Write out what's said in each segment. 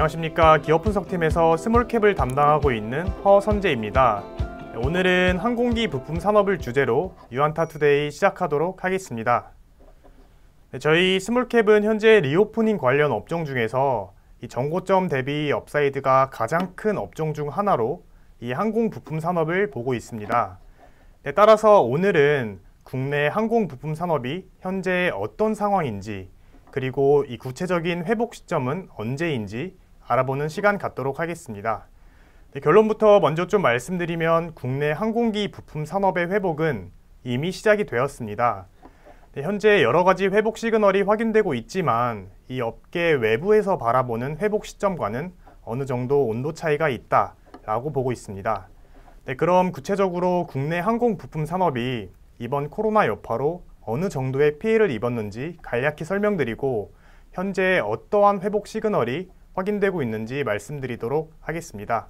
안녕하십니까 기업 분석팀에서 스몰캡을 담당하고 있는 허선재입니다 오늘은 항공기 부품 산업을 주제로 유한타 투데이 시작하도록 하겠습니다 네, 저희 스몰캡은 현재 리오프닝 관련 업종 중에서 이 정고점 대비 업사이드가 가장 큰 업종 중 하나로 이 항공 부품 산업을 보고 있습니다 네, 따라서 오늘은 국내 항공 부품 산업이 현재 어떤 상황인지 그리고 이 구체적인 회복 시점은 언제인지 알아보는 시간 갖도록 하겠습니다. 네, 결론부터 먼저 좀 말씀드리면 국내 항공기 부품 산업의 회복은 이미 시작이 되었습니다. 네, 현재 여러 가지 회복 시그널이 확인되고 있지만 이 업계 외부에서 바라보는 회복 시점과는 어느 정도 온도 차이가 있다라고 보고 있습니다. 네, 그럼 구체적으로 국내 항공 부품 산업이 이번 코로나 여파로 어느 정도의 피해를 입었는지 간략히 설명드리고 현재 어떠한 회복 시그널이 확인되고 있는지 말씀드리도록 하겠습니다.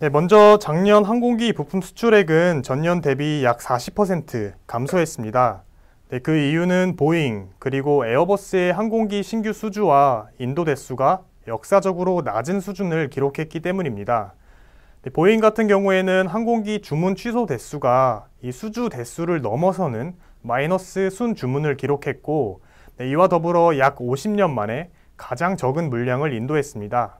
네, 먼저 작년 항공기 부품 수출액은 전년 대비 약 40% 감소했습니다. 네, 그 이유는 보잉 그리고 에어버스의 항공기 신규 수주와 인도 대수가 역사적으로 낮은 수준을 기록했기 때문입니다. 네, 보잉 같은 경우에는 항공기 주문 취소 대수가 이 수주 대수를 넘어서는 마이너스 순 주문을 기록했고 네, 이와 더불어 약 50년 만에 가장 적은 물량을 인도했습니다.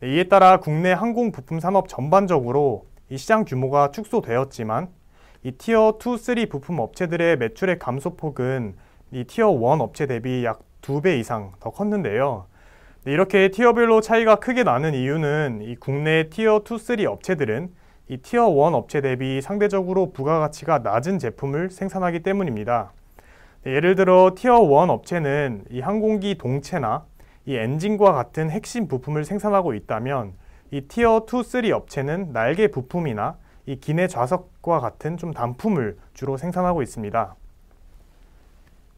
네, 이에 따라 국내 항공 부품 산업 전반적으로 이 시장 규모가 축소되었지만 이 티어 2, 3 부품 업체들의 매출의 감소폭은 이 티어 1 업체 대비 약 2배 이상 더 컸는데요. 네, 이렇게 티어별로 차이가 크게 나는 이유는 이 국내 티어 2, 3 업체들은 이 티어 1 업체 대비 상대적으로 부가가치가 낮은 제품을 생산하기 때문입니다. 네, 예를 들어 티어 1 업체는 이 항공기 동체나 이 엔진과 같은 핵심 부품을 생산하고 있다면 이 티어 2, 3 업체는 날개 부품이나 이 기내 좌석과 같은 좀 단품을 주로 생산하고 있습니다.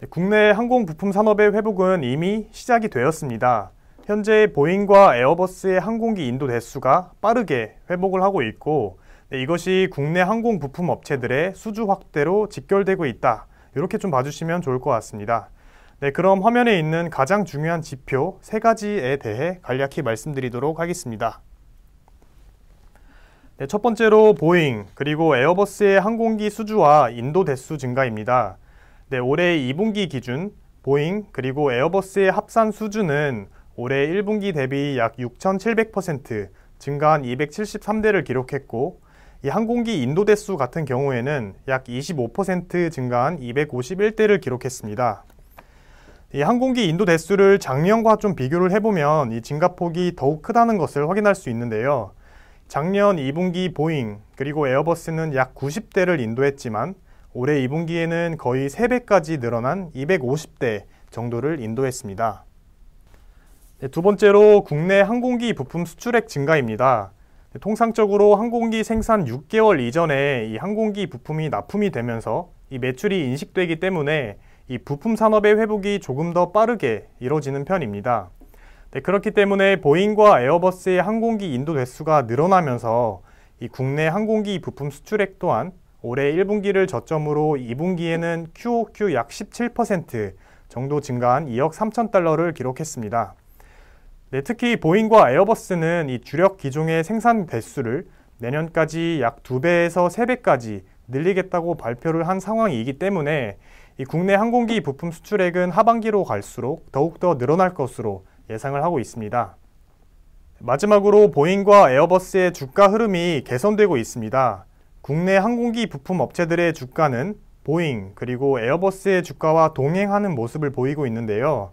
네, 국내 항공 부품 산업의 회복은 이미 시작이 되었습니다. 현재 보잉과 에어버스의 항공기 인도 대수가 빠르게 회복을 하고 있고 네, 이것이 국내 항공 부품 업체들의 수주 확대로 직결되고 있다. 이렇게 좀 봐주시면 좋을 것 같습니다. 네, 그럼 화면에 있는 가장 중요한 지표 세 가지에 대해 간략히 말씀드리도록 하겠습니다. 네, 첫 번째로 보잉, 그리고 에어버스의 항공기 수주와 인도 대수 증가입니다. 네, 올해 2분기 기준 보잉, 그리고 에어버스의 합산 수주는 올해 1분기 대비 약 6,700% 증가한 273대를 기록했고 이 항공기 인도 대수 같은 경우에는 약 25% 증가한 251대를 기록했습니다. 이 항공기 인도 대수를 작년과 좀 비교를 해보면 이 증가폭이 더욱 크다는 것을 확인할 수 있는데요. 작년 2분기 보잉 그리고 에어버스는 약 90대를 인도했지만 올해 2분기에는 거의 3배까지 늘어난 250대 정도를 인도했습니다. 네, 두 번째로 국내 항공기 부품 수출액 증가입니다. 네, 통상적으로 항공기 생산 6개월 이전에 이 항공기 부품이 납품이 되면서 이 매출이 인식되기 때문에 이 부품 산업의 회복이 조금 더 빠르게 이뤄지는 편입니다. 네, 그렇기 때문에 보잉과 에어버스의 항공기 인도 대수가 늘어나면서 이 국내 항공기 부품 수출액 또한 올해 1분기를 저점으로 2분기에는 QOQ 약 17% 정도 증가한 2억 3천 달러를 기록했습니다. 네, 특히 보잉과 에어버스는 이 주력 기종의 생산 대수를 내년까지 약 2배에서 3배까지 늘리겠다고 발표를 한 상황이기 때문에 이 국내 항공기 부품 수출액은 하반기로 갈수록 더욱더 늘어날 것으로 예상을 하고 있습니다. 마지막으로 보잉과 에어버스의 주가 흐름이 개선되고 있습니다. 국내 항공기 부품 업체들의 주가는 보잉 그리고 에어버스의 주가와 동행하는 모습을 보이고 있는데요.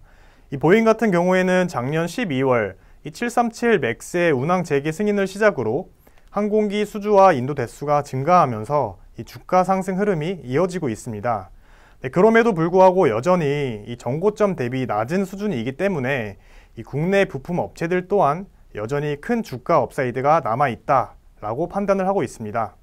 이 보잉 같은 경우에는 작년 12월 이737 맥스의 운항 재개 승인을 시작으로 항공기 수주와 인도 대수가 증가하면서 이 주가 상승 흐름이 이어지고 있습니다. 네, 그럼에도 불구하고 여전히 이 정고점 대비 낮은 수준이기 때문에 이 국내 부품 업체들 또한 여전히 큰 주가 업사이드가 남아 있다라고 판단을 하고 있습니다.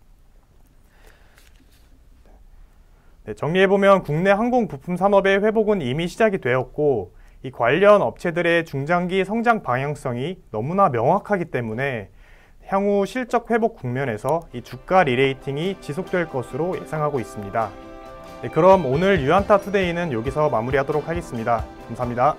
네, 정리해보면 국내 항공 부품 산업의 회복은 이미 시작이 되었고 이 관련 업체들의 중장기 성장 방향성이 너무나 명확하기 때문에 향후 실적 회복 국면에서 이 주가 리레이팅이 지속될 것으로 예상하고 있습니다. 네, 그럼 오늘 유안타 투데이는 여기서 마무리하도록 하겠습니다. 감사합니다.